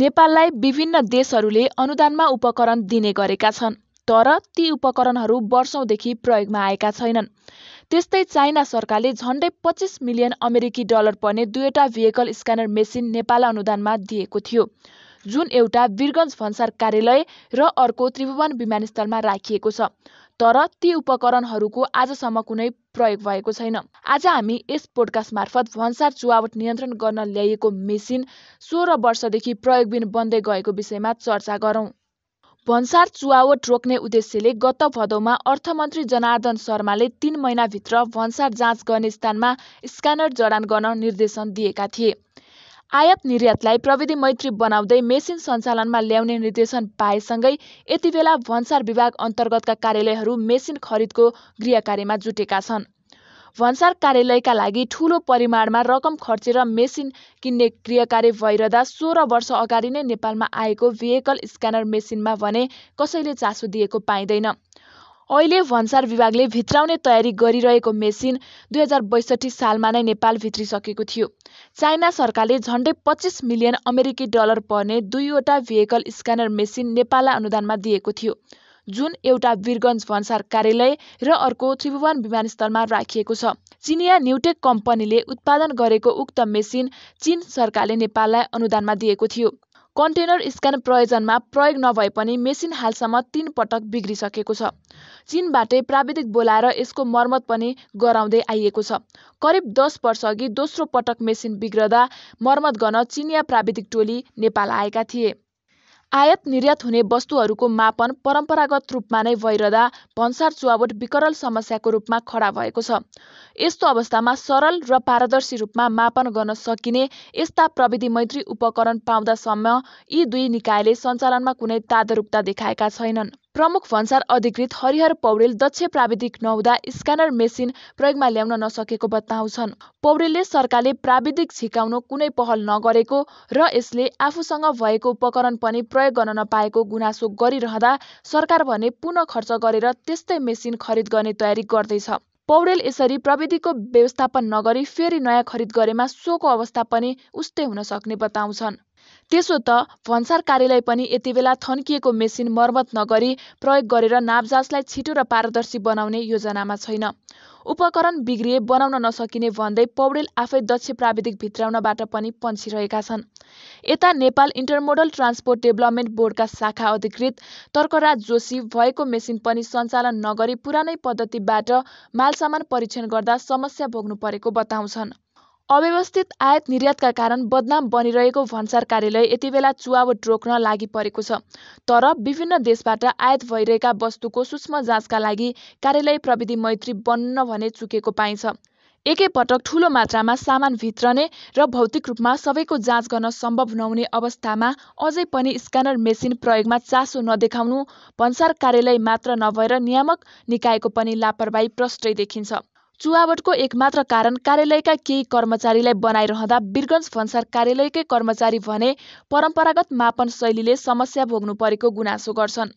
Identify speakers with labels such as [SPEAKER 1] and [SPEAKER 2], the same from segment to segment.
[SPEAKER 1] नेपाललाई विभिन्न देशहरूले अनुदानमा उपकरण दिने गरेका छन् तर ती उपकरणहरू वर्षौँदेखि प्रयोगमा आएका छैनन् त्यस्तै चाइना सरकारले झन्डै पच्चिस मिलियन अमेरिकी डलर पर्ने दुईवटा भेहिकल स्क्यानर मेसिन नेपाल अनुदानमा दिएको थियो जुन एउटा वीरगञ्ज भन्सार कार्यालय र अर्को त्रिभुवन विमानस्थलमा राखिएको छ तर ती उपकरणहरूको आजसम्म कुनै प्रयोग भएको छैन आज हामी यस पोडकास्ट मार्फत भन्सार चुवावट नियन्त्रण गर्न ल्याइएको मेसिन सोह्र वर्षदेखि प्रयोगबिन बन्दै गएको विषयमा चर्चा गरौँ भन्सार चुहावट रोक्ने उद्देश्यले गत भदौमा अर्थमन्त्री जनार्दन शर्माले तीन महिनाभित्र भन्सार जाँच गर्ने स्थानमा स्क्यानर जडान गर्न निर्देशन दिएका थिए आयात निर्यातलाई प्रविधि मैत्री बनाउँदै मेसिन सञ्चालनमा ल्याउने निर्देशन पाएसँगै यति बेला भन्सार विभाग अन्तर्गतका कार्यालयहरू मेसिन खरिदको गृह कार्यमा जुटेका छन् भन्सार कार्यालयका लागि ठूलो परिमाणमा रकम खर्चेर मेसिन किन्ने क्रियाकार्य भइरहँदा सोह्र वर्ष अगाडि नै नेपालमा आएको भेहिकल स्क्यानर मेसिनमा भने कसैले चासो दिएको पाइँदैन अहिले भन्सार विभागले भित्राउने तयारी गरिरहेको मेसिन दुई हजार बैसठी सालमा नै नेपाल भित्रिसकेको थियो चाइना सरकारले झन्डै पच्चिस मिलियन अमेरिकी डलर पर्ने दुईवटा भेहिकल स्क्यानर मेसिन नेपाललाई अनुदानमा दिएको थियो जुन एउटा वीरगञ्ज भन्सार कार्यालय र अर्को त्रिभुवन विमानस्थलमा राखिएको छ चिनिया न्युटेक कम्पनीले उत्पादन गरेको उक्त मेसिन चीन सरकारले नेपाललाई अनुदानमा दिएको थियो कन्टेनर स्क्यान प्रयोजनमा प्रयोग नभए पनि मेसिन हालसम्म तीन पटक बिग्रिसकेको छ चिनबाटै प्राविधिक बोलाएर यसको मर्मत पनि गराउँदै आइएको छ करिब दस वर्षअघि दोस्रो पटक मेसिन बिग्रदा मर्मत गर्न चिनिया प्राविधिक टोली नेपाल आएका थिए आयात निर्यात हुने वस्तुहरूको मापन परम्परागत रूपमा नै भइरहँदा भन्सार चुवावट विकरल समस्याको रूपमा खडा भएको छ यस्तो अवस्थामा सरल र पारदर्शी रूपमा मापन गर्न सकिने यस्ता प्रविधि मैत्री उपकरण पाउँदासम्म यी दुई निकायले सञ्चालनमा कुनै तादरूपता देखाएका छैनन् प्रमुख भन्सार अधिकृत हरिहर पौडेल दक्ष प्राविधिक नहुँदा स्क्यानर मेसिन प्रयोगमा ल्याउन नसकेको बताउँछन् पौडेलले सरकारले प्राविधिक झिकाउनु कुनै पहल नगरेको र यसले आफूसँग भएको उपकरण पनि प्रयोग गर्न नपाएको गुनासो गरिरहँदा सरकार भने पुनः खर्च गरेर त्यस्तै मेसिन खरिद गर्ने तयारी गर्दैछ पौडेल यसरी प्रविधिको व्यवस्थापन नगरी फेरि नयाँ खरिद गरेमा सोको अवस्था पनि उस्तै हुन सक्ने बताउँछन् त्यसो त भन्सार कार्यालय पनि यतिबेला थन्किएको मेसिन मर्मत नगरी प्रयोग गरेर नापजाँचलाई छिटो र पारदर्शी बनाउने योजनामा छैन उपकरण बिग्रिए बनाउन नसकिने भन्दै पौडेल आफै दक्ष प्राविधिक भित्राउनबाट पनि पन्छिरहेका छन् यता नेपाल इन्टरमोडल ट्रान्सपोर्ट डेभलपमेन्ट बोर्डका शाखा अधिकृत तर्कराज जोशी भएको मेसिन पनि सञ्चालन नगरी पुरानै पद्धतिबाट मालसामान परीक्षण गर्दा समस्या भोग्नु परेको बताउँछन् अव्यवस्थित आयात निर्यातका कारण बदनाम बनिरहेको भन्सार कार्यालय यति बेला चुवावट रोक्न लागि परेको छ तर विभिन्न देशबाट आयात भइरहेका वस्तुको सूक्ष्म जाँचका लागि कार्यालय प्रविधि मैत्री बन्न भने चुकेको पाइन्छ एकैपटक ठूलो मात्रामा सामान भित्रने र भौतिक रूपमा सबैको जाँच गर्न सम्भव नहुने अवस्थामा अझै पनि स्क्यानर मेसिन प्रयोगमा चासो नदेखाउनु भन्सार कार्यालय मात्र नभएर नियामक निकायको पनि लापरवाही प्रष्टै देखिन्छ चुवावटको एकमात्र कारण कार्यालयका केही कर्मचारीलाई बनाइरहँदा वीरगञ्ज भन्सार कार्यालयकै कर्मचारी भने परम्परागत मापन शैलीले समस्या भोग्नु परेको गुनासो गर्छन्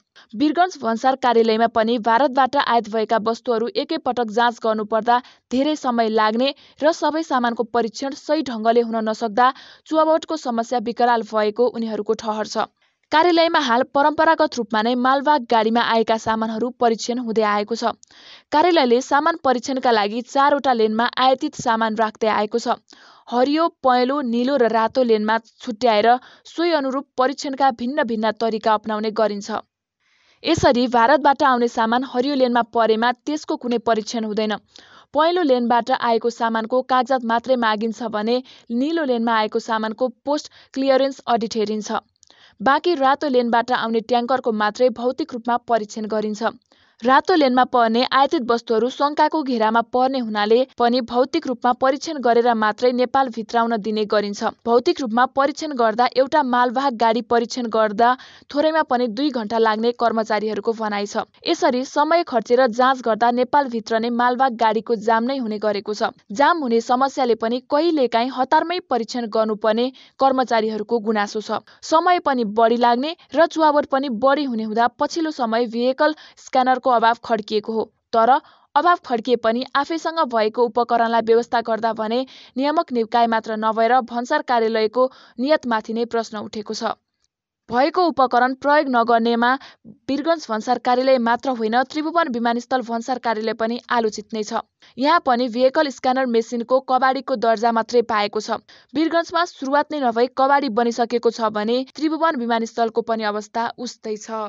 [SPEAKER 1] वीरगञ्ज भन्सार कार्यालयमा पनि भारतबाट आयात भएका वस्तुहरू एकैपटक जाँच गर्नुपर्दा धेरै समय लाग्ने र सबै सामानको परीक्षण सही ढङ्गले हुन नसक्दा चुवावटको समस्या विकराल भएको उनीहरूको ठहर छ कार्यालयमा हाल परम्परागत रूपमा नै मालवाहक गाडीमा आएका सामानहरू परीक्षण हुँदै आएको छ कार्यालयले सामान परीक्षणका लागि चारवटा लेनमा आयातित सामान राख्दै आएको छ हरियो पहेँलो निलो र रातो लेनमा छुट्याएर सोही अनुरूप परीक्षणका भिन्न भिन्न तरिका अप्नाउने गरिन्छ यसरी भारतबाट आउने सामान हरियो लेनमा परेमा त्यसको कुनै परीक्षण हुँदैन पहेँलो लेनबाट आएको सामानको कागजात मात्रै मागिन्छ भने निलो लेनमा आएको सामानको पोस्ट क्लियरेन्स अडिट हेरिन्छ बाँकी रातो लेनबाट आउने ट्याङ्करको मात्रै भौतिक रूपमा परीक्षण गरिन्छ रातो लेनमा पर्ने आयातित वस्तुहरू शङ्काको घेरामा पर्ने हुनाले पनि भौतिक रूपमा परीक्षण गरेर मात्रै नेपाल भित्राउन दिने गरिन्छ भौतिक रूपमा परीक्षण गर्दा एउटा मालवाहक गाडी परीक्षण गर्दा थोरैमा पनि दुई घण्टा लाग्ने कर्मचारीहरूको भनाइ छ यसरी समय खर्चेर जाँच गर्दा नेपाल भित्र नै मालवाहक गाडीको जाम नै हुने गरेको छ जाम हुने समस्याले पनि कहिलेकाहीँ हतारमै परीक्षण गर्नुपर्ने कर्मचारीहरूको गुनासो छ समय पनि बढी लाग्ने र चुहावट पनि बढी हुने हुँदा पछिल्लो समय भेहिकल स्क्यानर उपकरणको अभाव खड्किएको हो तर अभाव खड्किए पनि आफैसँग भएको उपकरणलाई व्यवस्था गर्दा भने नियामक निकाय मात्र नभएर भन्सार कार्यालयको नियतमाथि नै प्रश्न उठेको छ भएको उपकरण प्रयोग नगर्नेमा वीरगञ्ज भन्सार कार्यालय मात्र होइन त्रिभुवन विमानस्थल भन्सार कार्यालय पनि आलोचित नै छ यहाँ पनि भेहिकल स्क्यानर मेसिनको कबाडीको दर्जा मात्रै पाएको छ वीरगञ्जमा सुरुवात नै नभई कबाडी बनिसकेको छ भने त्रिभुवन विमानस्थलको पनि अवस्था उस्तै छ